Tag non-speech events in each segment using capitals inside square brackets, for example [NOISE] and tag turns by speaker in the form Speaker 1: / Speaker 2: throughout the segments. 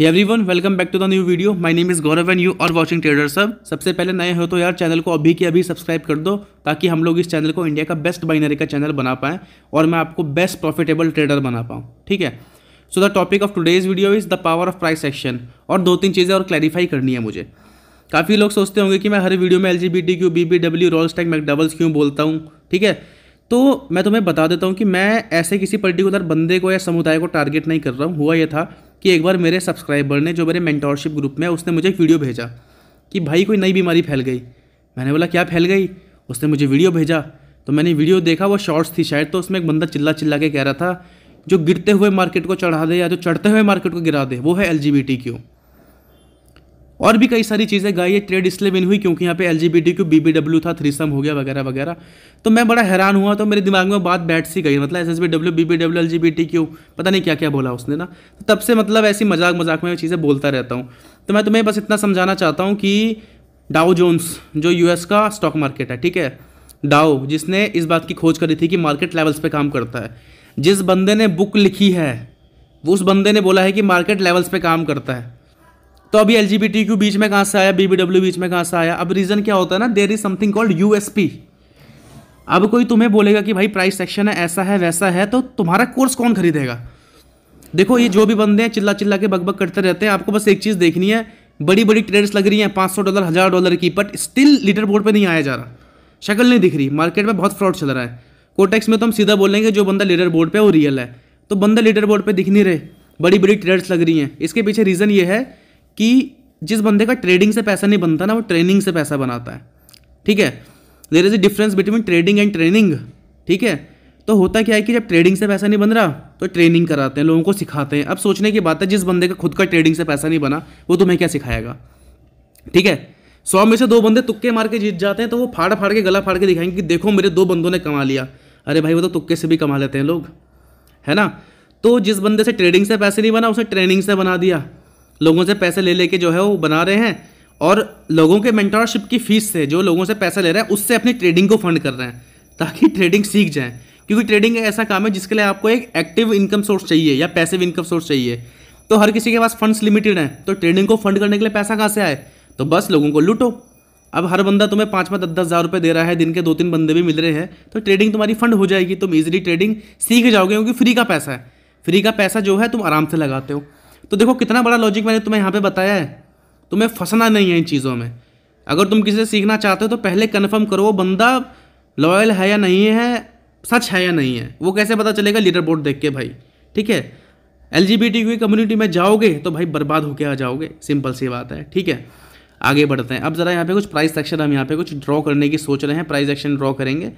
Speaker 1: every everyone welcome back to the new video my name is Gaurav and you are watching trader सब सबसे पहले नए हो तो यार चैनल को अभी के अभी सब्सक्राइब कर दो ताकि हम लोग इस चैनल को इंडिया का बेस्ट बाइनरी का चैनल बना पाएँ और मैं आपको बेस्ट प्रॉफिटेबल ट्रेडर बना पाऊँ ठीक है so the topic of today's video is the power of price action और दो तीन चीज़ें और क्लैरिफाई करनी है मुझे काफ़ी लोग सोचते होंगे कि मैं हर वीडियो में L G B T Q B B W रोल्स टैग मैकडबल्स क्यों बोलता हूँ ठीक है तो मैं तुम्हें बता देता हूँ कि मैं ऐसे किसी पर्टिकुलर बंदे को या समुदाय को टारगेट नहीं कर रहा हूँ हुआ यह था कि एक बार मेरे सब्सक्राइबर ने जो मेरे मेंटोरशिप ग्रुप में उसने मुझे एक वीडियो भेजा कि भाई कोई नई बीमारी फैल गई मैंने बोला क्या फैल गई उसने मुझे वीडियो भेजा तो मैंने वीडियो देखा वो शॉर्ट्स थी शायद तो उसमें एक बंदा चिल्ला चिल्ला के कह रहा था जो गिरते हुए मार्केट को चढ़ा दे या जो चढ़ते हुए मार्केट को गिरा दे वो है L G B T Q और भी कई सारी चीज़ें गाई ये ट्रेड इसलिए बिन हुई क्योंकि यहाँ पे L G B T Q B B W था थ्रीसम हो गया वगैरह वगैरह तो मैं बड़ा हैरान हुआ तो मेरे दिमाग में बात बैठ सी गई मतलब S S B W B B W L G B T Q पता नहीं क्या क्या बोला उसने ना तो तब से मतलब ऐसी मजाक मजाक में चीज़ें बोलता रहता हूँ तो मैं तुम्हें बस इतना समझाना चाहता हूँ कि डाउ जोन्स जो यू का स्टॉक मार्केट है ठीक है डाओ जिसने इस बात की खोज करी थी कि मार्केट लेवल्स पर काम करता है जिस बंदे ने बुक लिखी है उस बंदे ने बोला है कि मार्केट लेवल्स पर काम करता है तो अभी एल बीच में कहाँ से आया बी बीच में कहाँ से आया अब रीज़न क्या होता है ना there is something called you अब कोई तुम्हें बोलेगा कि भाई प्राइस सेक्शन है ऐसा है वैसा है तो तुम्हारा कोर्स कौन खरीदेगा देखो ये जो भी बंदे हैं चिल्ला चिल्ला के बकबक करते रहते हैं आपको बस एक चीज़ देखनी है बड़ी बड़ी ट्रेड्स लग रही हैं सौ डॉलर हज़ार डॉलर की बट स्टिल लीटर बोर्ड पर नहीं आया जा रहा शक्ल नहीं दिख रही मार्केट में बहुत फ्रॉड चल रहा है कोटेक्स में तो हम सीधा बोलेंगे जो बंदा लीडर बोर्ड पर वो रियल है तो बंदा लीडर बोर्ड पर दिख नहीं रहे बड़ी बड़ी ट्रेड्स लग रही हैं इसके पीछे रीज़न ये है कि जिस बंदे का ट्रेडिंग से पैसा नहीं बनता ना वो ट्रेनिंग से पैसा बनाता है ठीक है there is a difference between trading and training ठीक है तो होता क्या है कि जब ट्रेडिंग से पैसा नहीं बन रहा तो ट्रेनिंग कराते हैं लोगों को सिखाते हैं अब सोचने की बात है जिस बंदे का खुद का ट्रेडिंग से पैसा नहीं बना वो तुम्हें क्या सिखाएगा ठीक है सौ में से दो बंदे तुक्के मार के जीत जाते हैं तो वो फाड़ फाड़ के गला फाड़ के दिखाएंगे कि देखो मेरे दो बंदों ने कमा लिया अरे भाई वो तो तुक्के से भी कमा लेते हैं लोग है ना तो जिस बंदे से ट्रेडिंग से पैसे नहीं बना उसने ट्रेनिंग से बना दिया लोगों से पैसे ले लेके जो है वो बना रहे हैं और लोगों के मेंटरशिप की फ़ीस से जो लोगों से पैसा ले रहे हैं उससे अपनी ट्रेडिंग को फंड कर रहे हैं ताकि ट्रेडिंग सीख जाएं क्योंकि ट्रेडिंग ऐसा काम है जिसके लिए आपको एक एक्टिव इनकम सोर्स चाहिए या पैसिव इनकम सोर्स चाहिए तो हर किसी के पास फंड्स लिमिटेड हैं तो ट्रेडिंग को फंड करने के लिए पैसा कहाँ से आए तो बस लोगों को लूटो अब हर बंदा तुम्हें पाँच पाँच दस दस हज़ार रुपये दे रहा है दिन के दो तीन बंदे भी मिल रहे हैं तो ट्रेडिंग तुम्हारी फंड हो जाएगी तुम ईजिली ट्रेडिंग सीख जाओगे क्योंकि फ्री का पैसा है फ्री का पैसा जो है तुम आराम से लगाते हो तो देखो कितना बड़ा लॉजिक मैंने तुम्हें यहाँ पे बताया है तुम्हें फंसना नहीं है इन चीज़ों में अगर तुम किसी से सीखना चाहते हो तो पहले कन्फर्म करो वो बंदा लॉयल है या नहीं है सच है या नहीं है वो कैसे पता चलेगा लीडर बोर्ड देख के भाई ठीक है एल की कम्युनिटी में जाओगे तो भाई बर्बाद होकर आ जाओगे सिंपल सी बात है ठीक है आगे बढ़ते हैं अब ज़रा यहाँ पे कुछ प्राइस सेक्शन हम यहाँ पे कुछ ड्रॉ करने की सोच रहे हैं प्राइस सेक्शन ड्रॉ करेंगे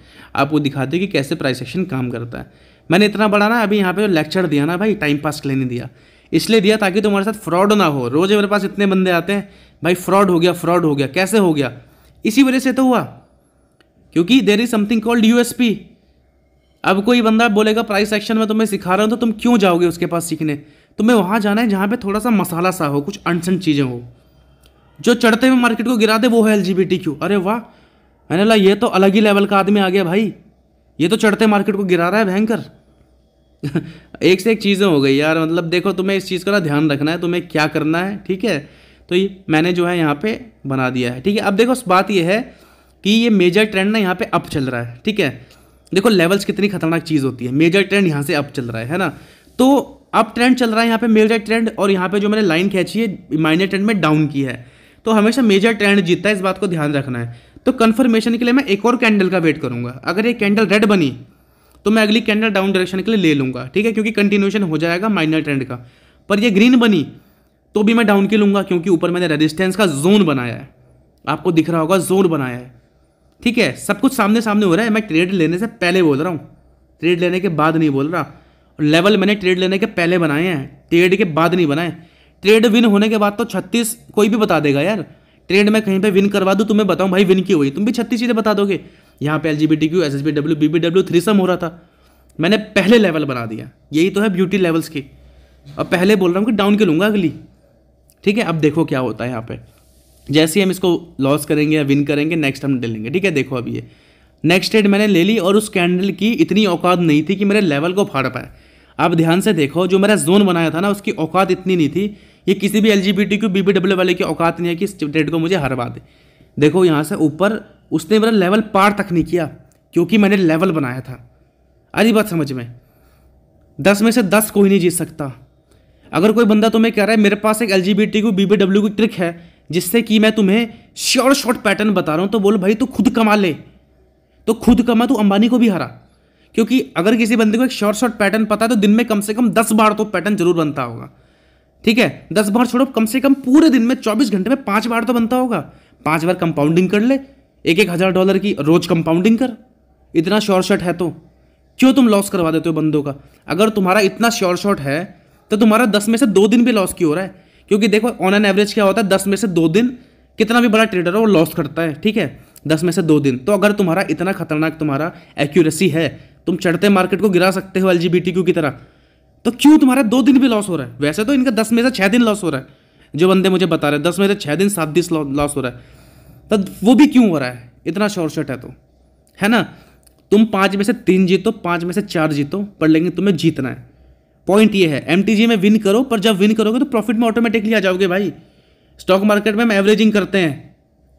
Speaker 1: आपको दिखाते हैं कि कैसे प्राइस सेक्शन काम करता है मैंने इतना बड़ा ना अभी यहाँ पे लेक्चर दिया ना भाई टाइम पास के लिए नहीं दिया इसलिए दिया ताकि तुम्हारे साथ फ्रॉड ना हो रोज़ मेरे पास इतने बंदे आते हैं भाई फ्रॉड हो गया फ्रॉड हो गया कैसे हो गया इसी वजह से तो हुआ क्योंकि there is something called you अब कोई बंदा बोलेगा प्राइस एक्शन में तुम्हें सिखा रहा हूँ तो तुम क्यों जाओगे उसके पास सीखने तुम्हें तो वहाँ जाना है जहाँ पे थोड़ा सा मसाला सा हो कुछ अनसन चीज़ें हो जो चढ़ते हुए मार्केट को गिरा दे वो है एल जी अरे वाह मैंने ला ये तो अलग ही लेवल का आदमी आ गया भाई ये तो चढ़ते मार्केट को गिरा रहा है भयंकर [LAUGHS] एक से एक चीज़ें हो गई यार मतलब देखो तुम्हें इस चीज़ का ना ध्यान रखना है तुम्हें क्या करना है ठीक है तो ये मैंने जो है यहाँ पे बना दिया है ठीक है अब देखो बात ये है कि ये मेजर ट्रेंड ना यहाँ पे अप चल रहा है ठीक है देखो लेवल्स कितनी खतरनाक चीज़ होती है मेजर ट्रेंड यहाँ से अप चल रहा है है ना तो अप ट्रेंड चल रहा है यहाँ पे मेजर ट्रेंड और यहाँ पे जो मैंने लाइन खींची है माइनर ट्रेंड में डाउन की है तो हमेशा मेजर ट्रेंड जीतता है इस बात को ध्यान रखना है तो कन्फर्मेशन के लिए मैं एक और कैंडल का वेट करूँगा अगर ये कैंडल रेड बनी तो मैं अगली कैंडल डाउन डायरेक्शन के लिए ले लूँगा ठीक है क्योंकि कंटिन्यूशन हो जाएगा माइनर ट्रेंड का पर ये ग्रीन बनी तो भी मैं डाउन के लूँगा क्योंकि ऊपर मैंने रेजिस्टेंस का जोन बनाया है आपको दिख रहा होगा जोन बनाया है ठीक है सब कुछ सामने सामने हो रहा है मैं ट्रेड लेने से पहले बोल रहा हूँ ट्रेड लेने के बाद नहीं बोल रहा लेवल मैंने ट्रेड लेने के पहले बनाए हैं ट्रेड के बाद नहीं बनाए ट्रेड विन होने के बाद तो छत्तीस कोई भी बता देगा यार ट्रेड में कहीं पे विन करवा दूँ तुम्हें बताऊँ भाई विन क्यों हुई तुम भी छत्तीस चीज़ें बता दोगे यहाँ पे L G B T Q S S B W B B W threesome हो रहा था मैंने पहले लेवल बना दिया यही तो है ब्यूटी लेवल्स की अब पहले बोल रहा हूँ कि डाउन के लूँगा अगली ठीक है अब देखो क्या होता है यहाँ पे जैसे ही हम इसको लॉस करेंगे या विन करेंगे नेक्स्ट हम डे लेंगे ठीक है देखो अब ये नेक्स्ट डेट मैंने ले ली और उस कैंडल की इतनी औकात नहीं थी कि मेरे लेवल को फाड़ पाए आप ध्यान से देखो जो मेरा जोन बनाया था ना उसकी औकात इतनी नहीं थी ये किसी भी L G B T Q B B W वाले की औकात नहीं है कि इस डेट को मुझे हरवा दे देखो यहाँ से ऊपर उसने मेरा लेवल पार तक नहीं किया क्योंकि मैंने लेवल बनाया था अरे बात समझ में दस में से दस कोई नहीं जीत सकता अगर कोई बंदा तुम्हें कह रहा है मेरे पास एक L G B T B B W की ट्रिक है जिससे कि मैं तुम्हें श्योर शॉर्ट पैटर्न बता रहा हूँ तो बोलो भाई तू खुद कमा ले तो खुद कमा तू अंबानी को भी हरा क्योंकि अगर किसी बंदे को एक शॉर्ट शॉर्ट पैटर्न पता है तो दिन में कम से कम दस बार तो पैटर्न जरूर बनता होगा ठीक है दस बार छोड़ो कम से कम पूरे दिन में चौबीस घंटे में पाँच बार तो बनता होगा पाँच बार कंपाउंडिंग कर ले एक एक हज़ार डॉलर की रोज़ कंपाउंडिंग कर इतना शॉर्ट शॉट है तो क्यों तुम लॉस करवा देते हो बंदों का अगर तुम्हारा इतना शॉर्ट शॉट है तो तुम्हारा दस में से दो दिन भी लॉस क्यों हो रहा है क्योंकि देखो ऑन एन एवरेज क्या होता है दस में से दो दिन कितना भी बड़ा ट्रेडर हो वो लॉस करता है ठीक है दस में से दो दिन तो अगर तुम्हारा इतना खतरनाक तुम्हारा एक्यूरेसी है तुम चढ़ते मार्केट को गिरा सकते हो एल की तरह तो क्यों तुम्हारा दो दिन भी लॉस हो रहा है वैसे तो इनका दस में से छः दिन लॉस हो रहा है जो बंदे मुझे बता रहे हैं दस में से छः दिन सात दिन लॉस हो रहा है तब वो भी क्यों हो रहा है इतना शॉर्ट है तो है ना तुम पाँच में से तीन जीतो पाँच में से चार जीतो पर लेकिन तुम्हें जीतना है पॉइंट ये है एम में विन करो पर जब विन करोगे तो प्रॉफिट में ऑटोमेटिकली आ जाओगे भाई स्टॉक मार्केट में हम एवरेजिंग करते हैं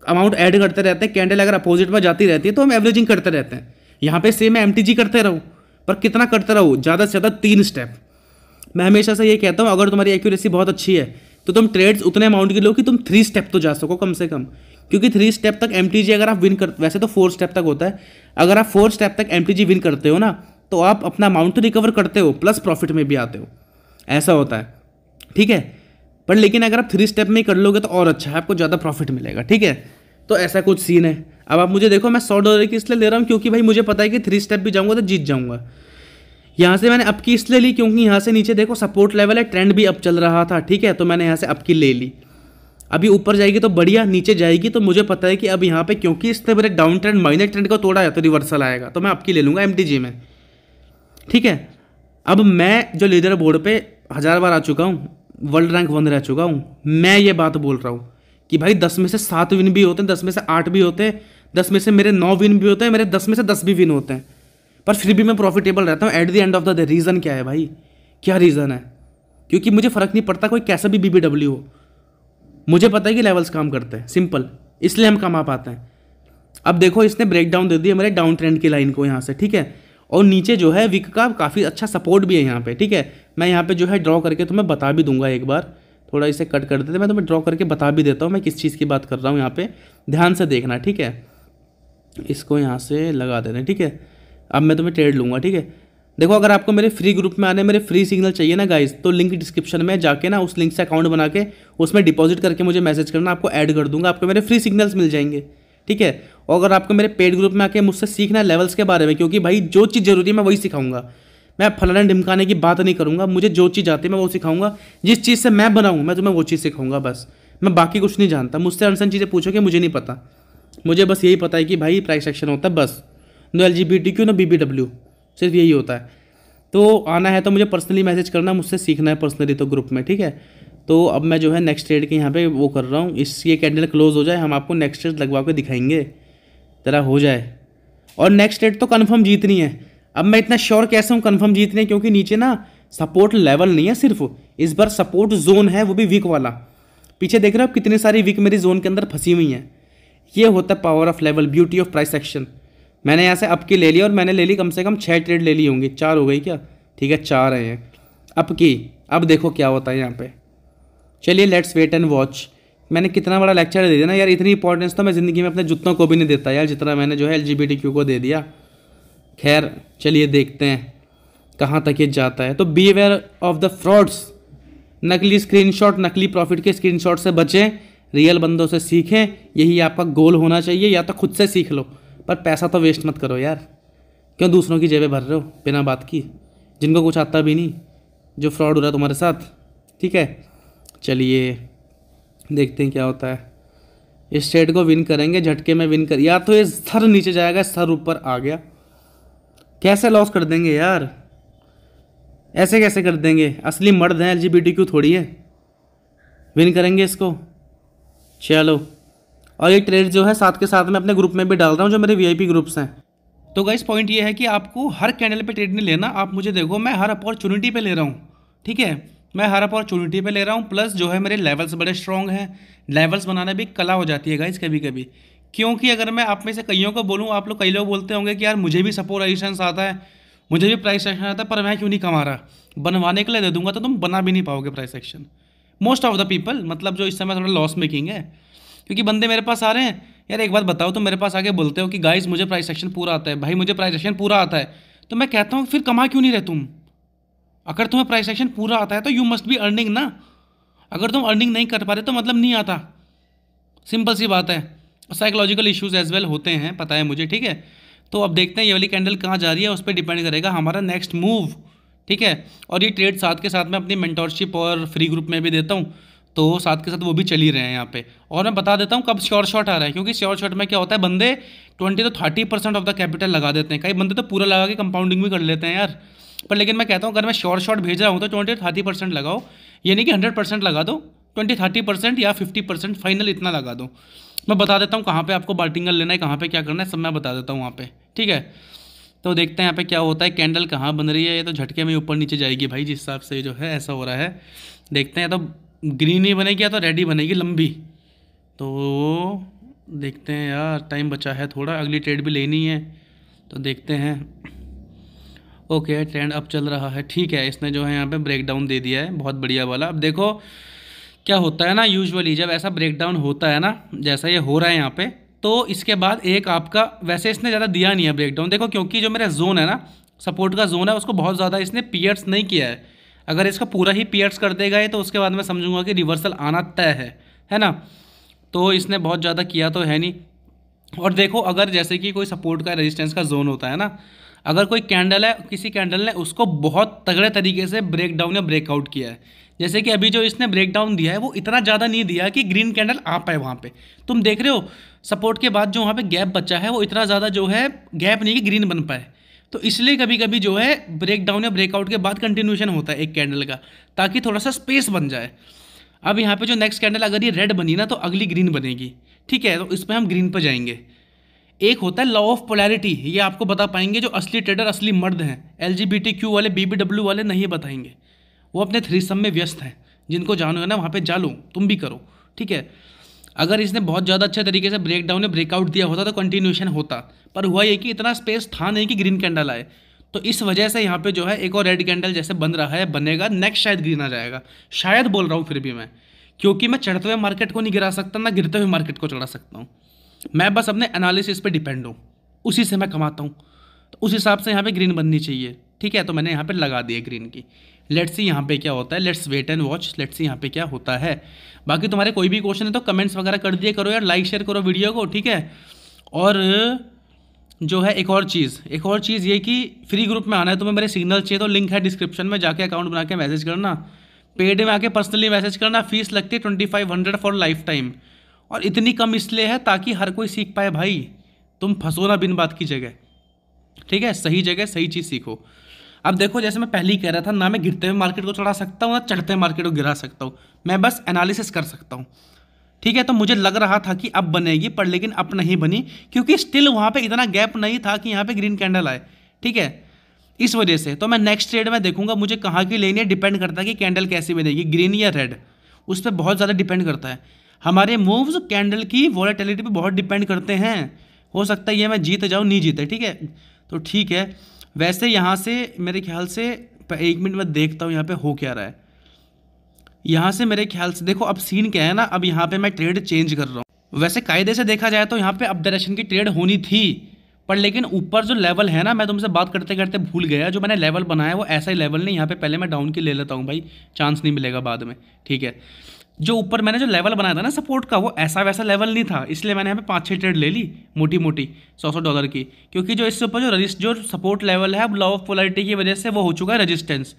Speaker 1: अमाउंट ऐड करते रहते हैं कैंडल अगर अपोजिट में जाती रहती है तो हम एवरेजिंग करते रहते हैं यहाँ पे सेम एम टी करते रहो पर कितना करते रहो ज़्यादा से ज़्यादा तीन स्टेप मैं हमेशा से ये कहता हूँ अगर तुम्हारी एक्यूरेसी बहुत अच्छी है तो तुम ट्रेड्स उतने अमाउंट की लो कि तुम थ्री स्टेप तो जा सको कम से कम क्योंकि थ्री स्टेप तक एम अगर आप विन कर वैसे तो फोर स्टेप तक होता है अगर आप फोर स्टेप तक एम विन करते हो ना तो आप अपना अमाउंट तो रिकवर करते हो प्लस प्रॉफिट में भी आते हो ऐसा होता है ठीक है पर लेकिन अगर आप थ्री स्टेप में ही कर लोगे तो और अच्छा है आपको ज़्यादा प्रॉफिट मिलेगा ठीक है तो ऐसा कुछ सीन है अब आप मुझे देखो मैं सौ डॉलर की इसलिए ले रहा हूँ क्योंकि भाई मुझे पता है कि थ्री स्टेप भी जाऊँगा तो जीत जाऊँगा यहाँ से मैंने अब की इसलिए ली क्योंकि यहाँ से नीचे देखो सपोर्ट लेवल है ट्रेंड भी अब चल रहा था ठीक है तो मैंने यहाँ से अब की ले ली अभी ऊपर जाएगी तो बढ़िया नीचे जाएगी तो मुझे पता है कि अब यहाँ पे क्योंकि इसने मेरे डाउन ट्रेंड माइनर ट्रेंड को तोड़ा है तो रिवर्सल आएगा तो मैं आपकी ले लूँगा एम में ठीक है अब मैं जो लीडर बोर्ड पर हज़ार बार आ चुका हूँ वर्ल्ड रैंक वन रह चुका हूँ मैं ये बात बोल रहा हूँ कि भाई दस में से सात विन भी होते हैं दस में से आठ भी होते हैं दस में से मेरे नौ विन भी होते हैं मेरे दस में से दस भी विन होते हैं पर फिर भी मैं प्रॉफिटेबल रहता हूँ at the end of the day reason क्या है भाई क्या रीज़न है क्योंकि मुझे फ़र्क नहीं पड़ता कोई कैसा भी बी हो मुझे पता है कि लेवल्स काम करते हैं सिंपल इसलिए हम कमा पाते हैं अब देखो इसने ब्रेक डाउन दे दी हमारे डाउन ट्रेंड की लाइन को यहाँ से ठीक है और नीचे जो है विक का काफ़ी अच्छा सपोर्ट भी है यहाँ पे ठीक है मैं यहाँ पे जो है ड्रॉ करके तुम्हें बता भी दूंगा एक बार थोड़ा इसे कट कर देते मैं तुम्हें ड्रॉ करके बता भी देता हूँ मैं किस चीज़ की बात कर रहा हूँ यहाँ पर ध्यान से देखना ठीक है इसको यहाँ से लगा देना ठीक है अब मैं तुम्हें ट्रेड लूँगा ठीक है देखो अगर आपको मेरे फ्री ग्रुप में आने मेरे फ्री सिग्नल चाहिए ना गाइज तो लिंक डिस्क्रिप्शन में जाके ना उस लिंक से अकाउंट बना के उसमें डिपॉजिट करके मुझे मैसेज करना आपको ऐड कर दूंगा आपको मेरे फ्री सिग्नल्स मिल जाएंगे ठीक है और अगर आपको मेरे पेड ग्रुप में आके मुझसे सीखना है लेवल्स के बारे में क्योंकि भाई जो चीज़ ज़रूरी है मैं वही सिखाऊंगा मैं फलाना ढिमकाने की बात नहीं करूंगा मुझे जो चीज़ आती है मैं वो सिखाऊंगा जिस चीज़ से मैं बनाऊँ मैं तुम्हें वो चीज़ सिखाऊंगा बस मैं बाकी कुछ नहीं जानता मुझसे अनसन चीज़ें पूछोगे मुझे नहीं पता मुझे बस यही पता है कि भाई प्राइस एक्शन होता है बस no L G B T Q no B B W सिर्फ यही होता है तो आना है तो मुझे पर्सनली मैसेज करना मुझसे सीखना है पर्सनली तो ग्रुप में ठीक है तो अब मैं जो है नेक्स्ट ट्रेड के यहाँ पे वो कर रहा हूँ इस ये कैंडल क्लोज हो जाए हम आपको नेक्स्ट ट्रेड लगवा के दिखाएंगे ज़रा हो जाए और नेक्स्ट ट्रेड तो कन्फर्म जीतनी है अब मैं इतना श्योर कैसे हूँ कन्फर्म जीतने क्योंकि नीचे ना सपोर्ट लेवल नहीं है सिर्फ इस बार सपोर्ट जोन है वो भी वीक वाला पीछे देख रहे हो आप कितनी सारी वीक मेरी जोन के अंदर फंसी हुई हैं ये होता है power of level beauty of price action मैंने यहाँ से अप की ले ली और मैंने ले ली कम से कम छः ट्रेड ले ली होंगी चार हो गई क्या ठीक है चार है अप की अब देखो क्या होता है यहाँ पे चलिए लेट्स वेट एंड वॉच मैंने कितना बड़ा लेक्चर दे दिया ना यार इतनी इंपॉर्टेंस तो मैं ज़िंदगी में अपने जुत्तों को भी नहीं देता यार जितना मैंने जो है एल को दे दिया खैर चलिए देखते हैं कहाँ तक ये जाता है तो be aware of the frauds नकली शॉट नकली प्रॉफिट के शॉट से बचें रियल बंदों से सीखें यही आपका गोल होना चाहिए या तो खुद से सीख लो पर पैसा तो वेस्ट मत करो यार क्यों दूसरों की जेबें भर रहे हो बिना बात की जिनको कुछ आता भी नहीं जो फ्रॉड हो रहा है तुम्हारे साथ ठीक है चलिए देखते हैं क्या होता है इस स्टेट को विन करेंगे झटके में विन कर या तो ये सर नीचे जाएगा सर ऊपर आ गया कैसे लॉस कर देंगे यार ऐसे कैसे कर देंगे असली मर्द हैं एल जी बी टी थोड़ी है विन करेंगे इसको चलो और ये ट्रेड जो है साथ के साथ मैं अपने ग्रुप में भी डाल रहा हूँ जो मेरे वीआईपी ग्रुप्स हैं तो गाइस पॉइंट ये है कि आपको हर कैंडल पे ट्रेड नहीं लेना आप मुझे देखो मैं हर अपॉर्चुनिटी पे ले रहा हूँ ठीक है मैं हर अपॉर्चुनिटी पे ले रहा हूँ प्लस जो है मेरे लेवल्स बड़े स्ट्रॉन्ग हैं लेवल्स बनाना भी कला हो जाती है गाइस कभी कभी क्योंकि अगर मैं आप में से कईयों को बोलूँ आप लोग कई लोग बोलते होंगे कि यार मुझे भी सपोराइजेशन आता है मुझे भी प्राइस एक्शन आता है पर मैं क्यों नहीं कमा रहा बनवाने के लिए दे दूंगा तो तुम बना भी नहीं पाओगे price action most of the people मतलब जो इस समय थोड़ा लॉस मेकिंग है क्योंकि बंदे मेरे पास आ रहे हैं यार एक बात बताओ तो मेरे पास आके बोलते हो कि गाइस मुझे प्राइस एक्शन पूरा आता है भाई मुझे प्राइस एक्शन पूरा आता है तो मैं कहता हूँ फिर कमा क्यों नहीं रहे तुम अगर तुम्हें प्राइस एक्शन पूरा आता है तो यू मस्ट बी अर्निंग ना अगर तुम अर्निंग नहीं कर पा रहे तो मतलब नहीं आता सिंपल सी बात है साइकोलॉजिकल इश्यूज एज वेल होते हैं पता है मुझे ठीक है तो अब देखते हैं ये वाली कैंडल कहाँ जा रही है उस पर डिपेंड करेगा हमारा नेक्स्ट मूव ठीक है और ये ट्रेड साथ के साथ मैं अपनी मेंटोरशिप और फ्री ग्रुप में भी देता हूँ तो साथ के साथ वो भी चल ही रहे हैं यहाँ पे और मैं बता देता हूँ कब श्योर शॉट आ रहा है क्योंकि श्योर शॉट में क्या होता है बंदे twenty to thirty percent of the capital लगा देते हैं कई बंदे तो पूरा लगा के कंपाउंडिंग भी कर लेते हैं यार पर लेकिन मैं कहता हूँ अगर मैं शॉर्ट शॉट भेज रहा हूँ तो ट्वेंटी थर्टी परसेंट लगाओ यानी कि हंड्रेड परसेंट लगा दो ट्वेंटी थर्टी परसेंट या फिफ्टी परसेंट फाइनल इतना लगा दो मैं बता देता हूँ कहाँ पे आपको बाल्टिंगल लेना है कहाँ पे क्या करना है सब मैं बता देता हूँ वहाँ पे ठीक है तो देखते हैं यहाँ पे क्या होता है कैंडल कहाँ बन रही है ये तो झटके में ऊपर नीचे जाएगी भाई जिस हिसाब से जो है ऐसा हो रहा है देखते हैं तो ग्रीन ही बनेगी या तो रेड ही बनेगी लंबी तो देखते हैं यार टाइम बचा है थोड़ा अगली ट्रेड भी लेनी है तो देखते हैं ओके ट्रेंड अब चल रहा है ठीक है इसने जो है यहाँ पे ब्रेकडाउन दे दिया है बहुत बढ़िया वाला अब देखो क्या होता है ना यूजुअली जब ऐसा ब्रेकडाउन होता है ना जैसा ये हो रहा है यहाँ पे तो इसके बाद एक आपका वैसे इसने ज़्यादा दिया नहीं है ब्रेकडाउन देखो क्योंकि जो मेरा जोन है ना सपोर्ट का जोन है उसको बहुत ज़्यादा इसने पियर्स नहीं किया है अगर इसका पूरा ही पियर्स देगा ये तो उसके बाद मैं समझूंगा कि रिवर्सल आना तय है है ना तो इसने बहुत ज़्यादा किया तो है नहीं और देखो अगर जैसे कि कोई सपोर्ट का रेजिस्टेंस का जोन होता है ना अगर कोई कैंडल है किसी कैंडल ने उसको बहुत तगड़े तरीके से ब्रेक डाउन या ब्रेकआउट किया है जैसे कि अभी जो इसने ब्रेक डाउन दिया है वो इतना ज़्यादा नहीं दिया कि ग्रीन कैंडल आ पाए वहाँ पे तुम देख रहे हो सपोर्ट के बाद जो वहाँ पे गैप बचा है वो इतना ज़्यादा जो है गैप नहीं कि ग्रीन बन पाए तो इसलिए कभी कभी जो है ब्रेकडाउन या ब्रेकआउट के बाद कंटिन्यूशन होता है एक कैंडल का ताकि थोड़ा सा स्पेस बन जाए अब यहाँ पे जो नेक्स्ट कैंडल अगर ये रेड बनी ना तो अगली ग्रीन बनेगी ठीक है तो पर हम ग्रीन पर जाएंगे एक होता है लॉ ऑफ पोलैरिटी ये आपको बता पाएंगे जो असली ट्रेडर असली मर्द हैं एल वाले बी वाले नहीं बताएंगे वो अपने थ्री सम में व्यस्त हैं जिनको जानोगे ना वहाँ पर जा लो तुम भी करो ठीक है अगर इसने बहुत ज़्यादा अच्छे तरीके से ब्रेकडाउन या ब्रेकआउट दिया होता तो कंटिन्यूशन होता पर हुआ ये कि इतना स्पेस था नहीं कि ग्रीन कैंडल आए तो इस वजह से यहाँ पे जो है एक और रेड कैंडल जैसे बन रहा है बनेगा नेक्स्ट शायद ग्रीन आ जाएगा शायद बोल रहा हूँ फिर भी मैं क्योंकि मैं चढ़ते हुए मार्केट को नहीं गिरा सकता ना गिरते हुए मार्केट को चढ़ा सकता हूँ मैं बस अपने एनालिसिस पर डिपेंड हूँ उसी से मैं कमाता हूँ तो उस हिसाब से यहाँ पर ग्रीन बननी चाहिए ठीक है तो मैंने यहाँ पर लगा दिया ग्रीन की लेट्स सी यहाँ पे क्या होता है let's wait and watch let's see यहाँ पे क्या होता है बाकी तुम्हारे कोई भी क्वेश्चन है तो कमेंट्स वगैरह कर दिए करो यार लाइक शेयर करो वीडियो को ठीक है और जो है एक और चीज़ एक और चीज़ ये कि फ्री ग्रुप में आना है तुम्हें मेरे सिग्नल चाहिए तो लिंक है डिस्क्रिप्शन में जाके अकाउंट बना के मैसेज करना पेड में आके पर्सनली मैसेज करना फीस लगती है twenty five hundred for lifetime और इतनी कम इसलिए है ताकि हर कोई सीख पाए भाई तुम फंसो ना बिन बात की जगह ठीक है सही जगह सही चीज़ सीखो अब देखो जैसे मैं पहले ही कह रहा था ना मैं गिरते हुए मार्केट को चढ़ा सकता हूँ ना चढ़ते हुए मार्केट को गिरा सकता हूँ मैं बस एनालिसिस कर सकता हूँ ठीक है तो मुझे लग रहा था कि अब बनेगी पर लेकिन अब नहीं बनी क्योंकि स्टिल वहाँ पे इतना गैप नहीं था कि यहाँ पे ग्रीन कैंडल आए ठीक है इस वजह से तो मैं नेक्स्ट ट्रेड में देखूंगा मुझे कहाँ की लेनी है डिपेंड करता है कि कैंडल कैसी बनेगी ग्रीन या रेड उस पर बहुत ज़्यादा डिपेंड करता है हमारे मूव्स कैंडल की वॉलेटिलिटी पर बहुत डिपेंड करते हैं हो सकता है ये मैं जीत जाऊँ नहीं जीते ठीक है तो ठीक है वैसे यहाँ से मेरे ख्याल से एक मिनट में देखता हूँ यहाँ पर हो क्या रहा है यहाँ से मेरे ख्याल से देखो अब सीन क्या है ना अब यहाँ पे मैं ट्रेड चेंज कर रहा हूँ वैसे कायदे से देखा जाए तो यहाँ पे अब डायरेक्शन की ट्रेड होनी थी पर लेकिन ऊपर जो लेवल है ना मैं तुमसे बात करते करते भूल गया जो मैंने लेवल बनाया वो ऐसा ही लेवल नहीं यहाँ पे पहले मैं डाउन की ले लेता हूँ भाई चांस नहीं मिलेगा बाद में ठीक है जो ऊपर मैंने जो लेवल बनाया था ना सपोर्ट का वो ऐसा वैसा लेवल नहीं था इसलिए मैंने यहाँ पे पाँच छः ट्रेड ले ली मोटी मोटी सौ सौ डॉलर की क्योंकि जो इससे ऊपर जो रजिस्ट जो सपोर्ट लेवल है अब लॉ ऑफ पोलरिटी की वजह से वो हो चुका है रजिस्टेंस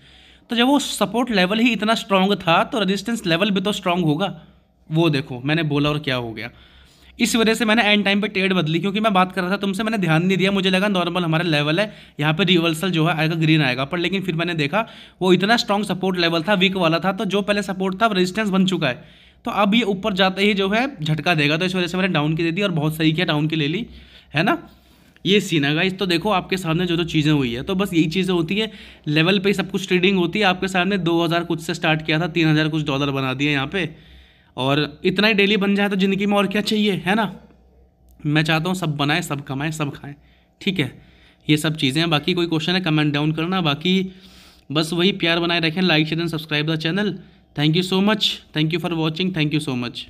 Speaker 1: तो जब वो सपोर्ट लेवल ही इतना स्ट्रांग था तो रजिस्टेंस लेवल भी तो स्ट्रांग होगा वो देखो मैंने बोला और क्या हो गया इस वजह से मैंने एंड टाइम पे टेड बदली क्योंकि मैं बात कर रहा था तुमसे मैंने ध्यान नहीं दिया मुझे लगा नॉर्मल हमारा लेवल है यहाँ पे रिवर्सल जो है आएगा ग्रीन आएगा पर लेकिन फिर मैंने देखा वो इतना स्ट्रॉन्ग सपोर्ट लेवल था वीक वाला था तो जो पहले सपोर्ट था रेजिस्टेंस बन चुका है तो अब ये ऊपर जाते ही जो है झटका देगा तो इस वजह से मैंने डाउन की दे दी और बहुत सही किया डाउन की ले ली है ना ये सीन है गाइस तो देखो आपके सामने जो जो चीज़ें हुई है तो बस यही चीज़ें होती हैं लेवल पे सब कुछ ट्रेडिंग होती है आपके सामने 2000 कुछ से स्टार्ट किया था 3000 कुछ डॉलर बना दिए यहाँ पे और इतना ही डेली बन जाए तो ज़िंदगी में और क्या चाहिए है ना मैं चाहता हूँ सब बनाए सब कमाएँ सब खाएँ ठीक है ये सब चीज़ें हैं बाकी कोई क्वेश्चन है कमेंट डाउन करना बाकी बस वही प्यार बनाए रखें like share and subscribe the channel thank you so much thank you for watching thank you so much